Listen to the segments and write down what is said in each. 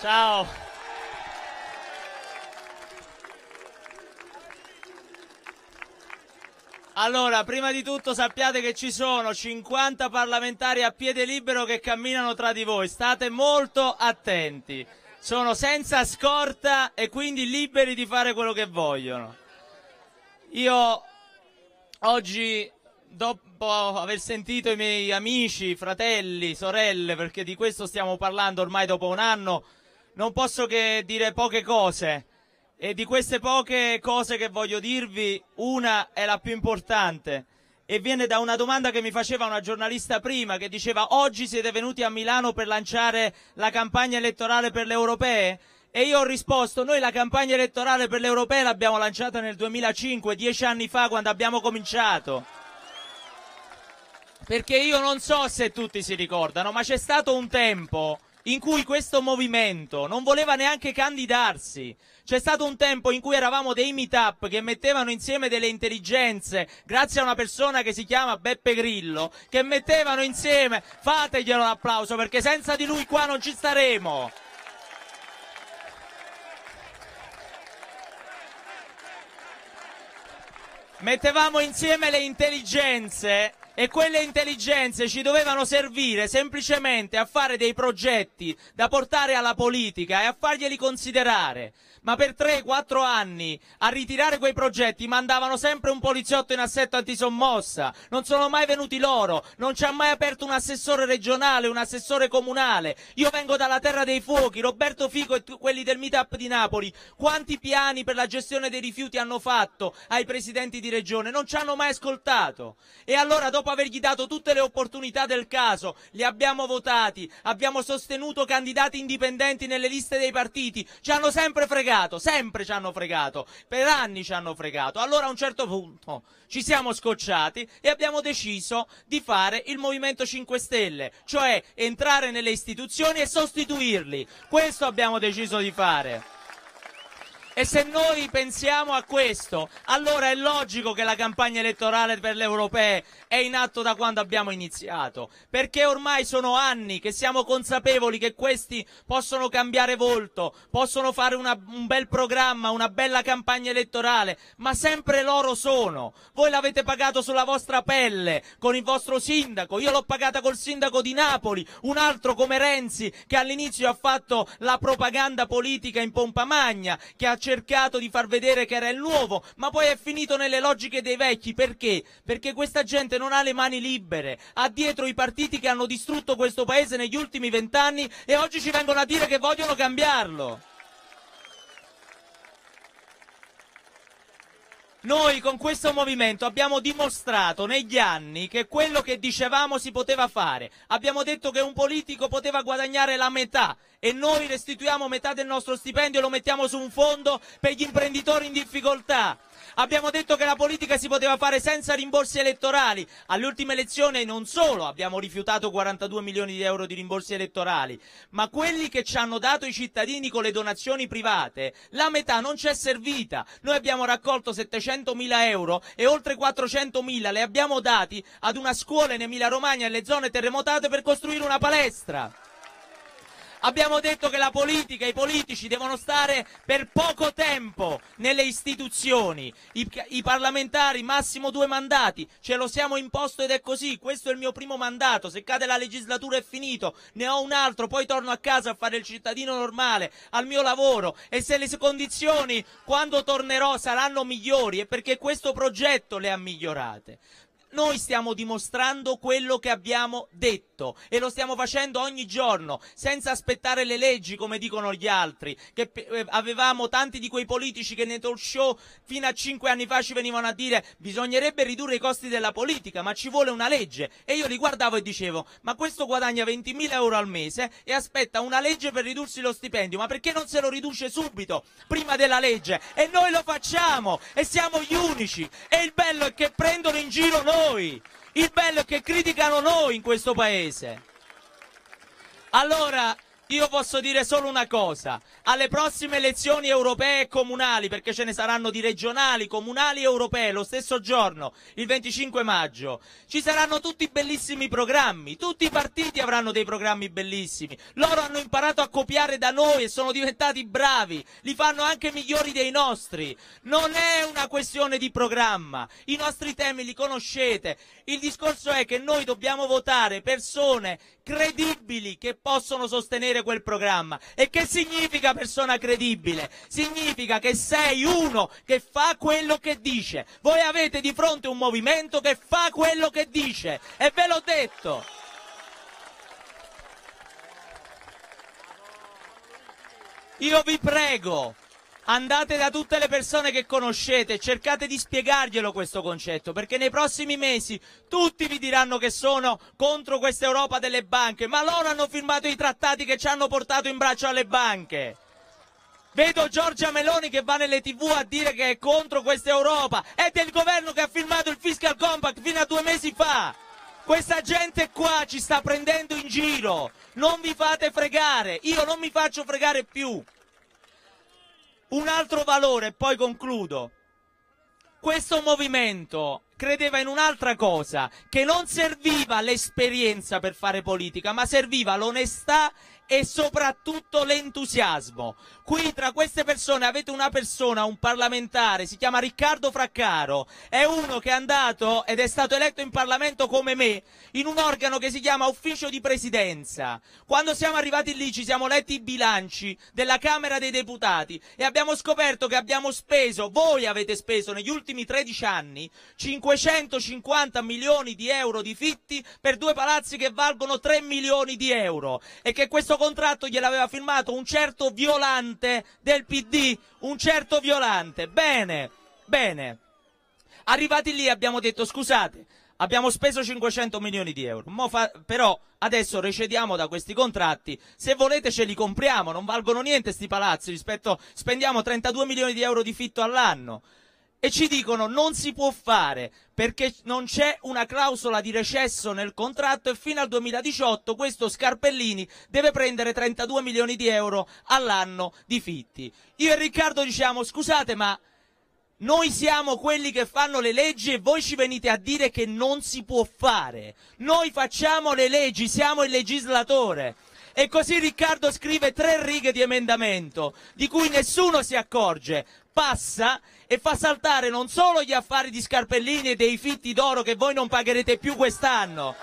Ciao. Allora, prima di tutto sappiate che ci sono 50 parlamentari a piede libero che camminano tra di voi, state molto attenti. Sono senza scorta e quindi liberi di fare quello che vogliono. Io oggi, dopo aver sentito i miei amici, fratelli, sorelle, perché di questo stiamo parlando ormai dopo un anno, non posso che dire poche cose. E di queste poche cose che voglio dirvi, una è la più importante e viene da una domanda che mi faceva una giornalista prima che diceva oggi siete venuti a Milano per lanciare la campagna elettorale per le europee? E io ho risposto, noi la campagna elettorale per le europee l'abbiamo lanciata nel 2005, dieci anni fa quando abbiamo cominciato. Perché io non so se tutti si ricordano, ma c'è stato un tempo in cui questo movimento non voleva neanche candidarsi. C'è stato un tempo in cui eravamo dei meetup che mettevano insieme delle intelligenze, grazie a una persona che si chiama Beppe Grillo, che mettevano insieme, fateglielo l'applauso perché senza di lui qua non ci staremo. Mettevamo insieme le intelligenze e quelle intelligenze ci dovevano servire semplicemente a fare dei progetti da portare alla politica e a farglieli considerare. Ma per 3-4 anni a ritirare quei progetti mandavano sempre un poliziotto in assetto antisommossa. Non sono mai venuti loro, non ci ha mai aperto un assessore regionale, un assessore comunale. Io vengo dalla terra dei fuochi, Roberto Fico e quelli del meetup di Napoli. Quanti piani per la gestione dei rifiuti hanno fatto ai presidenti di regione? Non ci hanno mai ascoltato. E allora dopo avergli dato tutte le opportunità del caso, li abbiamo votati, abbiamo sostenuto candidati indipendenti nelle liste dei partiti, ci hanno sempre fregato, sempre ci hanno fregato, per anni ci hanno fregato. Allora a un certo punto ci siamo scocciati e abbiamo deciso di fare il Movimento 5 Stelle, cioè entrare nelle istituzioni e sostituirli. Questo abbiamo deciso di fare. E se noi pensiamo a questo, allora è logico che la campagna elettorale per le europee è in atto da quando abbiamo iniziato, perché ormai sono anni che siamo consapevoli che questi possono cambiare volto, possono fare una, un bel programma, una bella campagna elettorale, ma sempre loro sono. Voi l'avete pagato sulla vostra pelle, con il vostro sindaco, io l'ho pagata col sindaco di Napoli, un altro come Renzi che all'inizio ha fatto la propaganda politica in pompa magna, che ha cercato di far vedere che era il nuovo, ma poi è finito nelle logiche dei vecchi. Perché? Perché questa gente non ha le mani libere, ha dietro i partiti che hanno distrutto questo paese negli ultimi vent'anni e oggi ci vengono a dire che vogliono cambiarlo. Noi con questo movimento abbiamo dimostrato negli anni che quello che dicevamo si poteva fare. Abbiamo detto che un politico poteva guadagnare la metà e noi restituiamo metà del nostro stipendio e lo mettiamo su un fondo per gli imprenditori in difficoltà. Abbiamo detto che la politica si poteva fare senza rimborsi elettorali. All'ultima elezione non solo abbiamo rifiutato 42 milioni di euro di rimborsi elettorali, ma quelli che ci hanno dato i cittadini con le donazioni private, la metà non ci è servita. Noi abbiamo raccolto 700 mila euro e oltre 400 mila le abbiamo dati ad una scuola in Emilia Romagna e alle zone terremotate per costruire una palestra. Abbiamo detto che la politica, e i politici devono stare per poco tempo nelle istituzioni, i, i parlamentari massimo due mandati, ce lo siamo imposto ed è così, questo è il mio primo mandato, se cade la legislatura è finito, ne ho un altro, poi torno a casa a fare il cittadino normale, al mio lavoro e se le condizioni quando tornerò saranno migliori è perché questo progetto le ha migliorate. Noi stiamo dimostrando quello che abbiamo detto e lo stiamo facendo ogni giorno, senza aspettare le leggi, come dicono gli altri, che eh, avevamo tanti di quei politici che nei talk show fino a cinque anni fa ci venivano a dire bisognerebbe ridurre i costi della politica, ma ci vuole una legge. E io li guardavo e dicevo, ma questo guadagna 20.000 euro al mese e aspetta una legge per ridursi lo stipendio, ma perché non se lo riduce subito, prima della legge? E noi lo facciamo e siamo gli unici. E il bello è che prendono in giro noi noi. Il bello è che criticano noi in questo paese. Allora, io posso dire solo una cosa, alle prossime elezioni europee e comunali, perché ce ne saranno di regionali, comunali e europee lo stesso giorno, il 25 maggio, ci saranno tutti bellissimi programmi, tutti i partiti avranno dei programmi bellissimi, loro hanno imparato a copiare da noi e sono diventati bravi, li fanno anche migliori dei nostri, non è una questione di programma, i nostri temi li conoscete, il discorso è che noi dobbiamo votare persone credibili che possono sostenere quel programma. E che significa persona credibile? Significa che sei uno che fa quello che dice. Voi avete di fronte un movimento che fa quello che dice. E ve l'ho detto. Io vi prego, andate da tutte le persone che conoscete, cercate di spiegarglielo questo concetto, perché nei prossimi mesi tutti vi diranno che sono contro questa Europa delle banche, ma loro hanno firmato i trattati che ci hanno portato in braccio alle banche. Vedo Giorgia Meloni che va nelle tv a dire che è contro questa Europa, è del governo che ha firmato il fiscal compact fino a due mesi fa. Questa gente qua ci sta prendendo in giro, non vi fate fregare, io non mi faccio fregare più. Un altro valore, e poi concludo. Questo movimento credeva in un'altra cosa, che non serviva l'esperienza per fare politica, ma serviva l'onestà e soprattutto l'entusiasmo. Qui tra queste persone avete una persona, un parlamentare, si chiama Riccardo Fraccaro, è uno che è andato ed è stato eletto in Parlamento come me, in un organo che si chiama Ufficio di Presidenza. Quando siamo arrivati lì ci siamo letti i bilanci della Camera dei Deputati e abbiamo scoperto che abbiamo speso, voi avete speso negli ultimi 13 anni, 550 milioni di euro di fitti per due palazzi che valgono 3 milioni di euro e che questo contratto gliel'aveva firmato un certo Violante del PD, un certo Violante. Bene, bene. Arrivati lì abbiamo detto scusate, Abbiamo speso 500 milioni di euro, fa, però adesso recediamo da questi contratti, se volete ce li compriamo, non valgono niente sti palazzi, rispetto, spendiamo 32 milioni di euro di fitto all'anno, e ci dicono non si può fare perché non c'è una clausola di recesso nel contratto e fino al 2018 questo Scarpellini deve prendere 32 milioni di euro all'anno di fitti. Io e Riccardo diciamo scusate ma noi siamo quelli che fanno le leggi e voi ci venite a dire che non si può fare. Noi facciamo le leggi, siamo il legislatore. E così Riccardo scrive tre righe di emendamento, di cui nessuno si accorge, passa e fa saltare non solo gli affari di Scarpellini e dei fitti d'oro che voi non pagherete più quest'anno,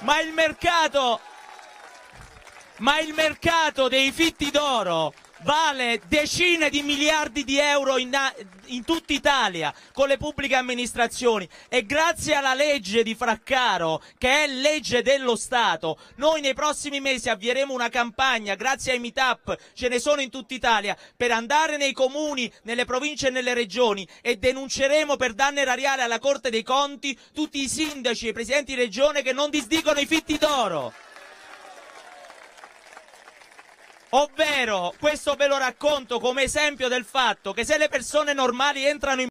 ma il mercato, ma il mercato dei fitti d'oro vale decine di miliardi di euro in, in tutta Italia con le pubbliche amministrazioni e grazie alla legge di Fraccaro che è legge dello Stato noi nei prossimi mesi avvieremo una campagna grazie ai meetup ce ne sono in tutta Italia per andare nei comuni, nelle province e nelle regioni e denunceremo per danno erariale alla Corte dei Conti tutti i sindaci e i presidenti di regione che non disdicono i fitti d'oro. Ovvero, questo ve lo racconto come esempio del fatto che se le persone normali entrano in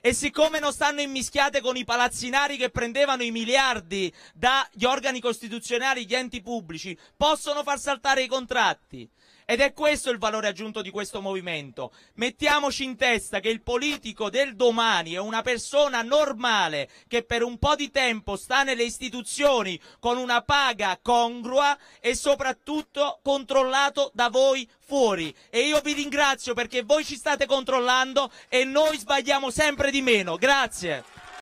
e siccome non stanno immischiate con i palazzinari che prendevano i miliardi dagli organi costituzionali, gli enti pubblici, possono far saltare i contratti. Ed è questo il valore aggiunto di questo movimento. Mettiamoci in testa che il politico del domani è una persona normale che per un po' di tempo sta nelle istituzioni con una paga congrua e soprattutto controllato da voi fuori. E io vi ringrazio perché voi ci state controllando e noi sbagliamo sempre di meno. Grazie.